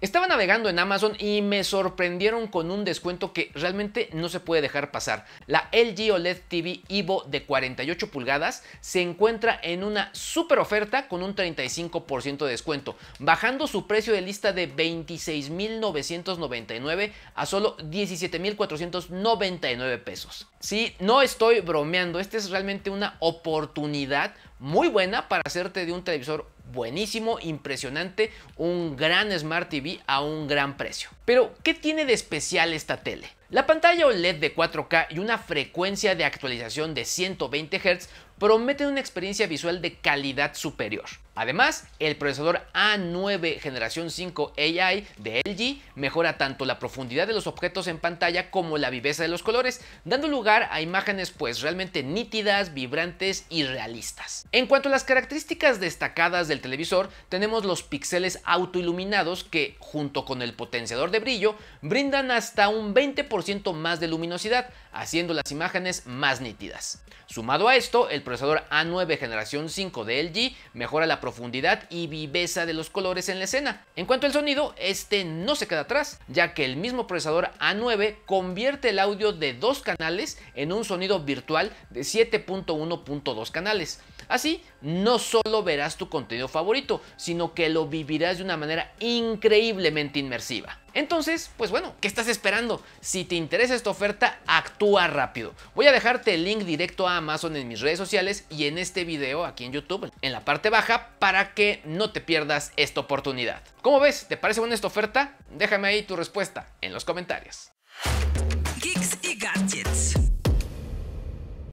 Estaba navegando en Amazon y me sorprendieron con un descuento que realmente no se puede dejar pasar. La LG OLED TV Evo de 48 pulgadas se encuentra en una super oferta con un 35% de descuento, bajando su precio de lista de 26.999 a solo 17.499 pesos. Sí, no estoy bromeando, esta es realmente una oportunidad muy buena para hacerte de un televisor buenísimo, impresionante, un gran Smart TV a un gran precio. Pero, ¿qué tiene de especial esta tele? La pantalla OLED de 4K y una frecuencia de actualización de 120 Hz prometen una experiencia visual de calidad superior. Además, el procesador A9 generación 5 AI de LG mejora tanto la profundidad de los objetos en pantalla como la viveza de los colores, dando lugar a imágenes pues realmente nítidas, vibrantes y realistas. En cuanto a las características destacadas del televisor, tenemos los píxeles autoiluminados que, junto con el potenciador de brillo, brindan hasta un 20% más de luminosidad, haciendo las imágenes más nítidas. Sumado a esto, el procesador A9 generación 5 de LG mejora la profundidad y viveza de los colores en la escena. En cuanto al sonido, este no se queda atrás, ya que el mismo procesador A9 convierte el audio de dos canales en un sonido virtual de 7.1.2 canales. Así, no solo verás tu contenido favorito, sino que lo vivirás de una manera increíblemente inmersiva. Entonces, pues bueno, ¿qué estás esperando? Si te interesa esta oferta, actúa rápido. Voy a dejarte el link directo a Amazon en mis redes sociales y en este video aquí en YouTube, en la parte baja, para que no te pierdas esta oportunidad. ¿Cómo ves? ¿Te parece buena esta oferta? Déjame ahí tu respuesta en los comentarios.